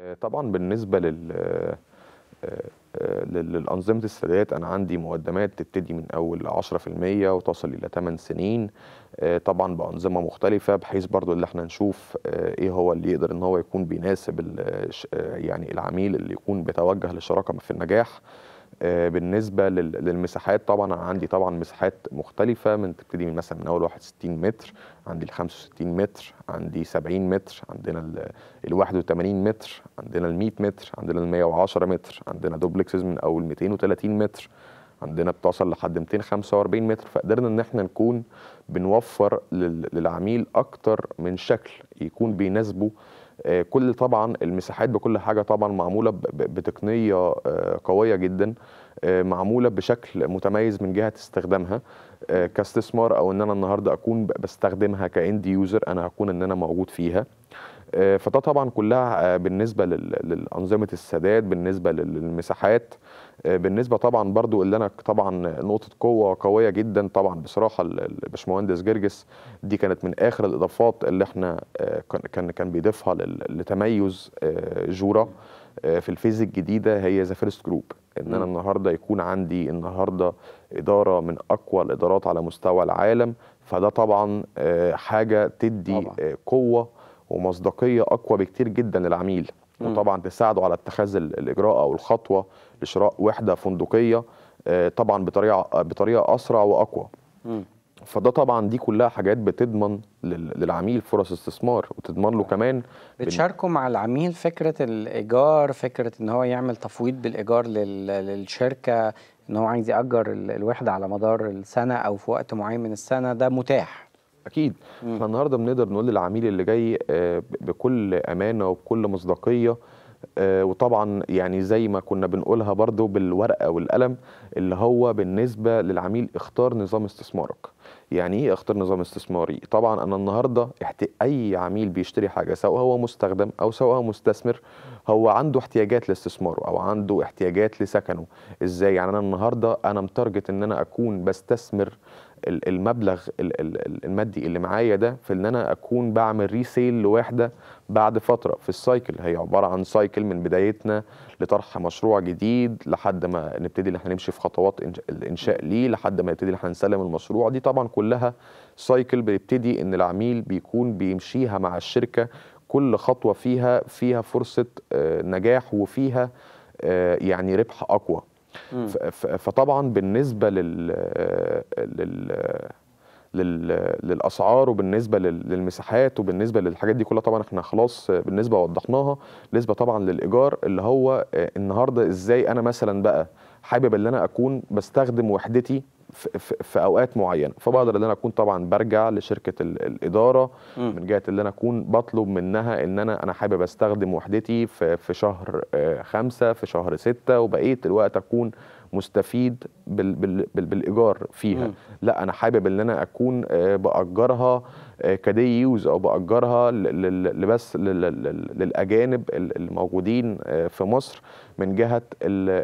آه، طبعا بالنسبه لل آه، آه، للأنظمة السداد أنا عندي مقدمات تبتدي من أول 10% وتصل إلى 8 سنين طبعا بأنظمة مختلفة بحيث برضو اللي احنا نشوف إيه هو اللي يقدر إن هو يكون بيناسب يعني العميل اللي يكون بيتوجه للشراكة في النجاح آه، بالنسبه للمساحات طبعا عندي طبعا مساحات مختلفه من تبتدي من مثلا من اول 61 متر عندي ال 65 متر عندي 70 متر عندنا ال 81 متر عندنا ال 100 متر عندنا ال 110 متر عندنا دوبلكسز من اول 230 متر عندنا بتوصل لحد 245 متر فقدرنا ان احنا نكون بنوفر للعميل اكتر من شكل يكون بيناسبه آه، كل طبعا المساحات بكل حاجه طبعا معموله بتقنيه آه، قويه جدا آه، معموله بشكل متميز من جهه استخدامها كاستثمار او ان انا النهارده اكون بستخدمها كاند يوزر انا هكون ان انا موجود فيها آه، فده طبعا كلها آه، بالنسبه لانظمه السداد بالنسبه للمساحات آه، بالنسبه طبعا برضو اللي انا طبعا نقطه قوه قويه جدا طبعا بصراحه الباشمهندس جرجس دي كانت من اخر الاضافات اللي احنا كان كان بيضيفها لتميز جوره في الفيز الجديده هي ذا فيرست جروب ان انا النهارده يكون عندي النهارده اداره من اقوى الادارات على مستوى العالم فده طبعا حاجه تدي طبعا. قوه ومصداقيه اقوى بكتير جدا للعميل وطبعا تساعده على اتخاذ الاجراء او الخطوه لشراء وحده فندقيه آه، طبعا بطريقه آه، بطريقه اسرع واقوى م. فده طبعا دي كلها حاجات بتضمن للعميل فرص استثمار وتضمن له آه. كمان بتشاركوا مع العميل فكره الايجار فكره ان هو يعمل تفويض بالايجار للشركه ان هو عايز ياجر الوحده على مدار السنه او في وقت معين من السنه ده متاح اكيد احنا النهارده بنقدر نقول للعميل اللي جاي آه، بكل امانه وبكل مصداقيه آه، وطبعا يعني زي ما كنا بنقولها برضو بالورقه والقلم اللي هو بالنسبه للعميل اختار نظام استثمارك يعني ايه اختار نظام استثماري طبعا انا النهارده اي عميل بيشتري حاجه سواء هو مستخدم او سواء هو مستثمر هو عنده احتياجات لاستثماره او عنده احتياجات لسكنه ازاي يعني انا النهارده انا متارجت ان انا اكون بستثمر المبلغ المادي اللي معايا ده في ان انا اكون بعمل ريسيل لوحده بعد فتره في السايكل هي عباره عن سايكل من بدايتنا لطرح مشروع جديد لحد ما نبتدي ان احنا نمشي في خطوات الانشاء ليه لحد ما نبتدي ان احنا نسلم المشروع دي طبعا كلها سايكل بيبتدي ان العميل بيكون بيمشيها مع الشركه كل خطوه فيها فيها فرصه آه، نجاح وفيها آه، يعني ربح اقوى فطبعا بالنسبه لل, آه، للاسعار وبالنسبه للمساحات وبالنسبه للحاجات دي كلها طبعا احنا خلاص بالنسبه وضحناها بالنسبه طبعا للايجار اللي هو النهارده ازاي انا مثلا بقى حابب ان انا اكون بستخدم وحدتي في اوقات معينه فبقدر ان انا اكون طبعا برجع لشركه الاداره م. من جهه ان انا اكون بطلب منها ان انا انا حابب استخدم وحدتي في, في شهر آه، خمسة في شهر ستة وبقيه الوقت اكون مستفيد بال بال بال بالايجار فيها م. لا انا حابب ان انا اكون آه، باجرها آه، كدي يوز او باجرها لبس للاجانب الموجودين في مصر من جهه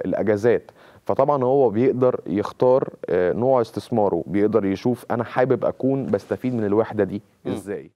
الاجازات فطبعا هو بيقدر يختار آه، نوع استثماره بيقدر يشوف انا حابب اكون بستفيد من الوحده دي ازاي